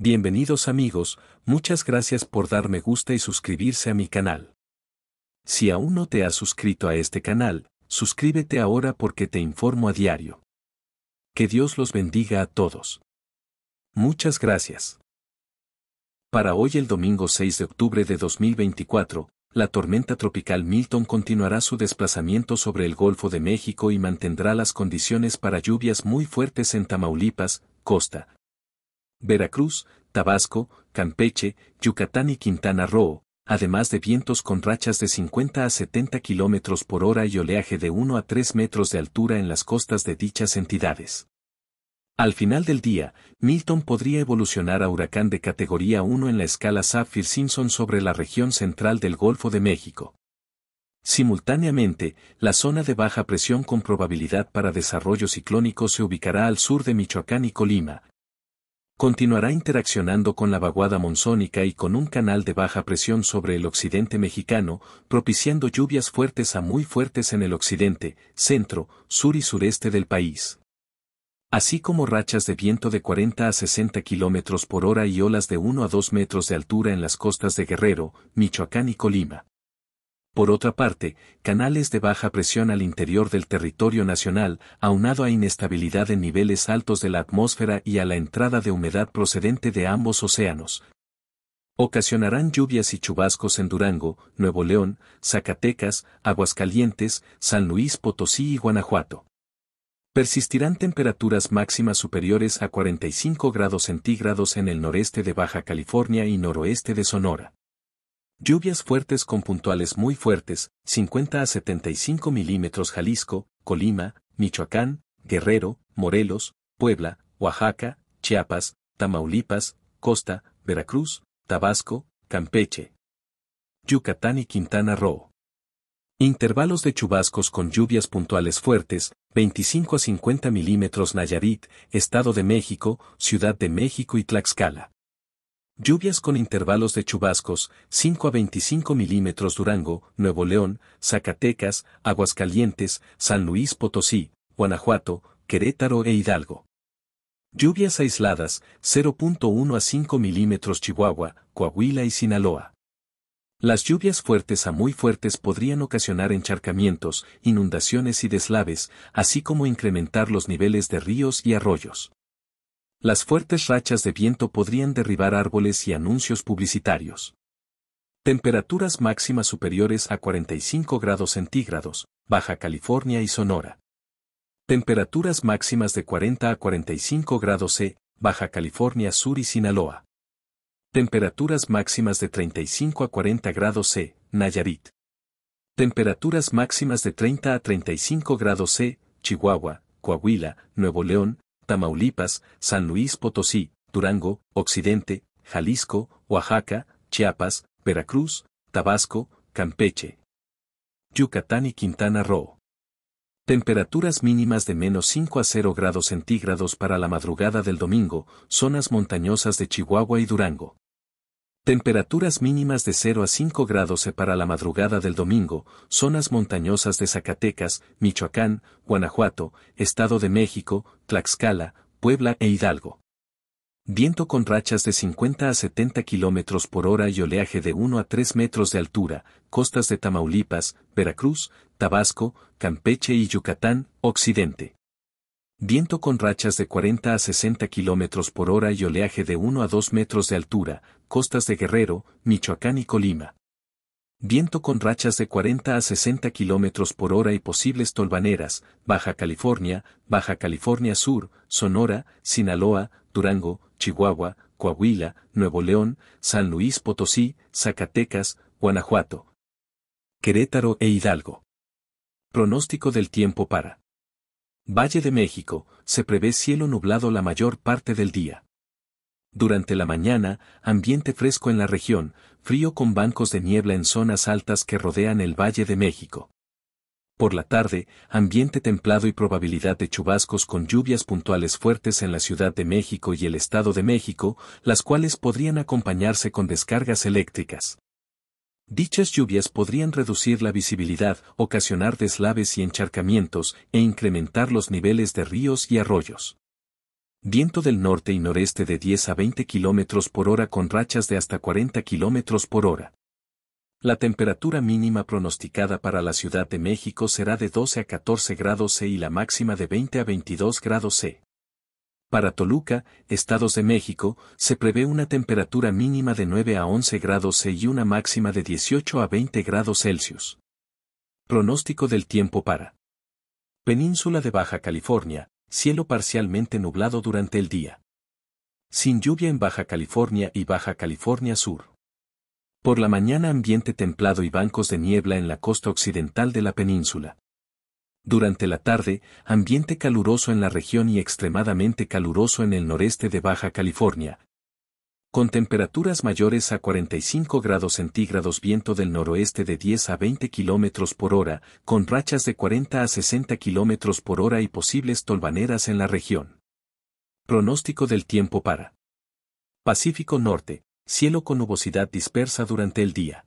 Bienvenidos amigos, muchas gracias por darme me gusta y suscribirse a mi canal. Si aún no te has suscrito a este canal, suscríbete ahora porque te informo a diario. Que Dios los bendiga a todos. Muchas gracias. Para hoy el domingo 6 de octubre de 2024, la tormenta tropical Milton continuará su desplazamiento sobre el Golfo de México y mantendrá las condiciones para lluvias muy fuertes en Tamaulipas, Costa, Veracruz, Tabasco, Campeche, Yucatán y Quintana Roo, además de vientos con rachas de 50 a 70 km por hora y oleaje de 1 a 3 metros de altura en las costas de dichas entidades. Al final del día, Milton podría evolucionar a huracán de categoría 1 en la escala Saffir-Simpson sobre la región central del Golfo de México. Simultáneamente, la zona de baja presión con probabilidad para desarrollo ciclónico se ubicará al sur de Michoacán y Colima, continuará interaccionando con la vaguada monzónica y con un canal de baja presión sobre el occidente mexicano, propiciando lluvias fuertes a muy fuertes en el occidente, centro, sur y sureste del país. Así como rachas de viento de 40 a 60 km por hora y olas de 1 a 2 metros de altura en las costas de Guerrero, Michoacán y Colima. Por otra parte, canales de baja presión al interior del territorio nacional, aunado a inestabilidad en niveles altos de la atmósfera y a la entrada de humedad procedente de ambos océanos, ocasionarán lluvias y chubascos en Durango, Nuevo León, Zacatecas, Aguascalientes, San Luis Potosí y Guanajuato. Persistirán temperaturas máximas superiores a 45 grados centígrados en el noreste de Baja California y noroeste de Sonora. Lluvias fuertes con puntuales muy fuertes, 50 a 75 milímetros Jalisco, Colima, Michoacán, Guerrero, Morelos, Puebla, Oaxaca, Chiapas, Tamaulipas, Costa, Veracruz, Tabasco, Campeche, Yucatán y Quintana Roo. Intervalos de chubascos con lluvias puntuales fuertes, 25 a 50 milímetros Nayarit, Estado de México, Ciudad de México y Tlaxcala. Lluvias con intervalos de chubascos, 5 a 25 milímetros Durango, Nuevo León, Zacatecas, Aguascalientes, San Luis Potosí, Guanajuato, Querétaro e Hidalgo. Lluvias aisladas, 0.1 a 5 milímetros Chihuahua, Coahuila y Sinaloa. Las lluvias fuertes a muy fuertes podrían ocasionar encharcamientos, inundaciones y deslaves, así como incrementar los niveles de ríos y arroyos. Las fuertes rachas de viento podrían derribar árboles y anuncios publicitarios. Temperaturas máximas superiores a 45 grados centígrados, Baja California y Sonora. Temperaturas máximas de 40 a 45 grados C, Baja California Sur y Sinaloa. Temperaturas máximas de 35 a 40 grados C, Nayarit. Temperaturas máximas de 30 a 35 grados C, Chihuahua, Coahuila, Nuevo León, Tamaulipas, San Luis Potosí, Durango, Occidente, Jalisco, Oaxaca, Chiapas, Veracruz, Tabasco, Campeche. Yucatán y Quintana Roo. Temperaturas mínimas de menos 5 a 0 grados centígrados para la madrugada del domingo, zonas montañosas de Chihuahua y Durango. Temperaturas mínimas de 0 a 5 grados para la madrugada del domingo, zonas montañosas de Zacatecas, Michoacán, Guanajuato, Estado de México, Tlaxcala, Puebla e Hidalgo. Viento con rachas de 50 a 70 kilómetros por hora y oleaje de 1 a 3 metros de altura, costas de Tamaulipas, Veracruz, Tabasco, Campeche y Yucatán, Occidente. Viento con rachas de 40 a 60 kilómetros por hora y oleaje de 1 a 2 metros de altura, costas de Guerrero, Michoacán y Colima. Viento con rachas de 40 a 60 kilómetros por hora y posibles tolvaneras, Baja California, Baja California Sur, Sonora, Sinaloa, Durango, Chihuahua, Coahuila, Nuevo León, San Luis Potosí, Zacatecas, Guanajuato, Querétaro e Hidalgo. Pronóstico del tiempo para Valle de México, se prevé cielo nublado la mayor parte del día. Durante la mañana, ambiente fresco en la región, frío con bancos de niebla en zonas altas que rodean el Valle de México. Por la tarde, ambiente templado y probabilidad de chubascos con lluvias puntuales fuertes en la Ciudad de México y el Estado de México, las cuales podrían acompañarse con descargas eléctricas. Dichas lluvias podrían reducir la visibilidad, ocasionar deslaves y encharcamientos, e incrementar los niveles de ríos y arroyos. Viento del norte y noreste de 10 a 20 km por hora con rachas de hasta 40 km por hora. La temperatura mínima pronosticada para la Ciudad de México será de 12 a 14 grados C y la máxima de 20 a 22 grados C. Para Toluca, Estados de México, se prevé una temperatura mínima de 9 a 11 grados C y una máxima de 18 a 20 grados Celsius. Pronóstico del tiempo para Península de Baja California, cielo parcialmente nublado durante el día. Sin lluvia en Baja California y Baja California Sur. Por la mañana ambiente templado y bancos de niebla en la costa occidental de la península. Durante la tarde, ambiente caluroso en la región y extremadamente caluroso en el noreste de Baja California. Con temperaturas mayores a 45 grados centígrados viento del noroeste de 10 a 20 kilómetros por hora, con rachas de 40 a 60 kilómetros por hora y posibles tolvaneras en la región. Pronóstico del tiempo para Pacífico Norte, cielo con nubosidad dispersa durante el día.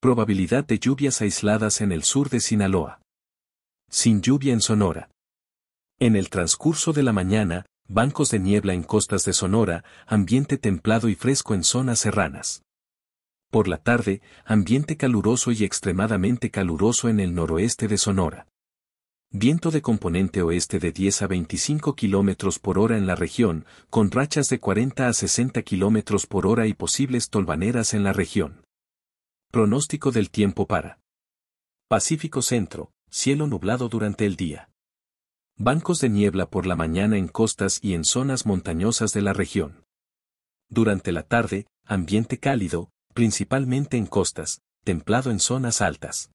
Probabilidad de lluvias aisladas en el sur de Sinaloa sin lluvia en Sonora. En el transcurso de la mañana, bancos de niebla en costas de Sonora, ambiente templado y fresco en zonas serranas. Por la tarde, ambiente caluroso y extremadamente caluroso en el noroeste de Sonora. Viento de componente oeste de 10 a 25 km por hora en la región, con rachas de 40 a 60 km por hora y posibles tolvaneras en la región. Pronóstico del tiempo para Pacífico Centro, cielo nublado durante el día. Bancos de niebla por la mañana en costas y en zonas montañosas de la región. Durante la tarde, ambiente cálido, principalmente en costas, templado en zonas altas.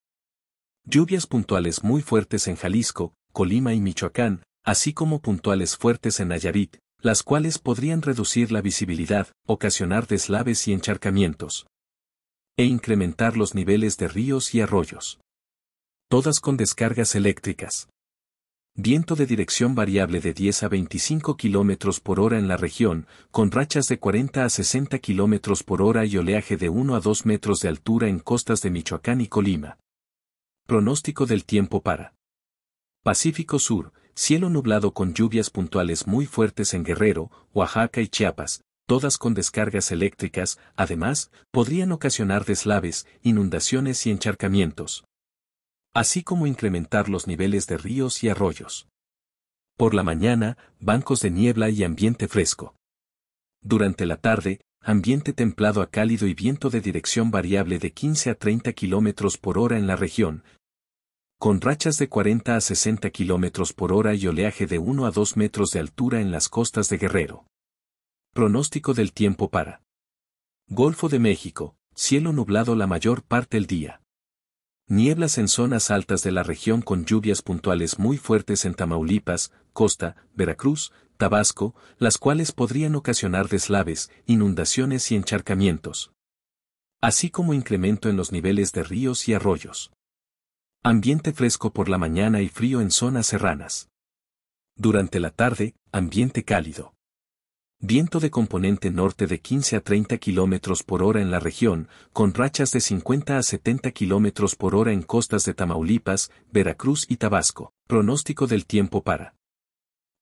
Lluvias puntuales muy fuertes en Jalisco, Colima y Michoacán, así como puntuales fuertes en Nayarit, las cuales podrían reducir la visibilidad, ocasionar deslaves y encharcamientos. E incrementar los niveles de ríos y arroyos todas con descargas eléctricas. Viento de dirección variable de 10 a 25 km por hora en la región, con rachas de 40 a 60 km por hora y oleaje de 1 a 2 metros de altura en costas de Michoacán y Colima. Pronóstico del tiempo para Pacífico Sur, cielo nublado con lluvias puntuales muy fuertes en Guerrero, Oaxaca y Chiapas, todas con descargas eléctricas, además, podrían ocasionar deslaves, inundaciones y encharcamientos así como incrementar los niveles de ríos y arroyos. Por la mañana, bancos de niebla y ambiente fresco. Durante la tarde, ambiente templado a cálido y viento de dirección variable de 15 a 30 km por hora en la región, con rachas de 40 a 60 km por hora y oleaje de 1 a 2 metros de altura en las costas de Guerrero. Pronóstico del tiempo para Golfo de México, cielo nublado la mayor parte del día. Nieblas en zonas altas de la región con lluvias puntuales muy fuertes en Tamaulipas, Costa, Veracruz, Tabasco, las cuales podrían ocasionar deslaves, inundaciones y encharcamientos. Así como incremento en los niveles de ríos y arroyos. Ambiente fresco por la mañana y frío en zonas serranas. Durante la tarde, ambiente cálido. Viento de componente norte de 15 a 30 km por hora en la región, con rachas de 50 a 70 km por hora en costas de Tamaulipas, Veracruz y Tabasco. Pronóstico del tiempo para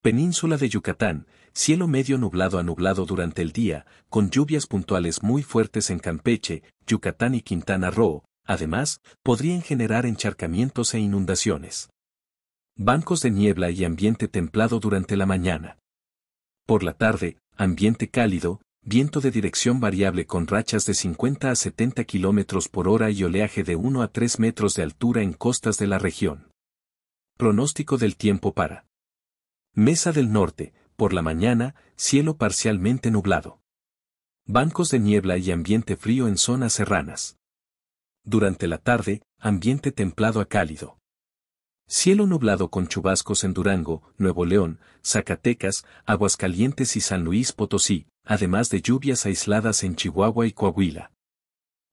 Península de Yucatán, cielo medio nublado a nublado durante el día, con lluvias puntuales muy fuertes en Campeche, Yucatán y Quintana Roo, además, podrían generar encharcamientos e inundaciones. Bancos de niebla y ambiente templado durante la mañana. Por la tarde, ambiente cálido, viento de dirección variable con rachas de 50 a 70 km por hora y oleaje de 1 a 3 metros de altura en costas de la región. Pronóstico del tiempo para Mesa del Norte, por la mañana, cielo parcialmente nublado. Bancos de niebla y ambiente frío en zonas serranas. Durante la tarde, ambiente templado a cálido. Cielo nublado con chubascos en Durango, Nuevo León, Zacatecas, Aguascalientes y San Luis Potosí, además de lluvias aisladas en Chihuahua y Coahuila.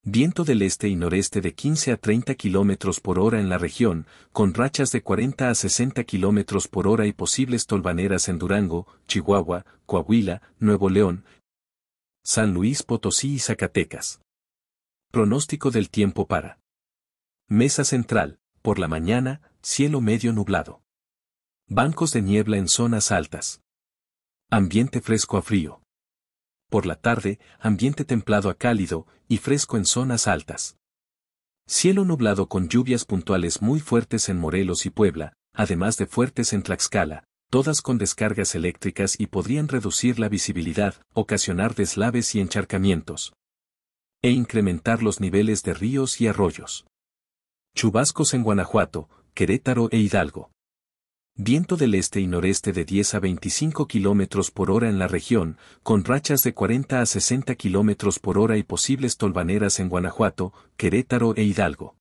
Viento del este y noreste de 15 a 30 km por hora en la región, con rachas de 40 a 60 km por hora y posibles tolvaneras en Durango, Chihuahua, Coahuila, Nuevo León, San Luis Potosí y Zacatecas. Pronóstico del tiempo para. Mesa central, por la mañana, cielo medio nublado. Bancos de niebla en zonas altas. Ambiente fresco a frío. Por la tarde, ambiente templado a cálido y fresco en zonas altas. Cielo nublado con lluvias puntuales muy fuertes en Morelos y Puebla, además de fuertes en Tlaxcala, todas con descargas eléctricas y podrían reducir la visibilidad, ocasionar deslaves y encharcamientos. E incrementar los niveles de ríos y arroyos. Chubascos en Guanajuato, Querétaro e Hidalgo. Viento del este y noreste de 10 a 25 km por hora en la región, con rachas de 40 a 60 km por hora y posibles tolvaneras en Guanajuato, Querétaro e Hidalgo.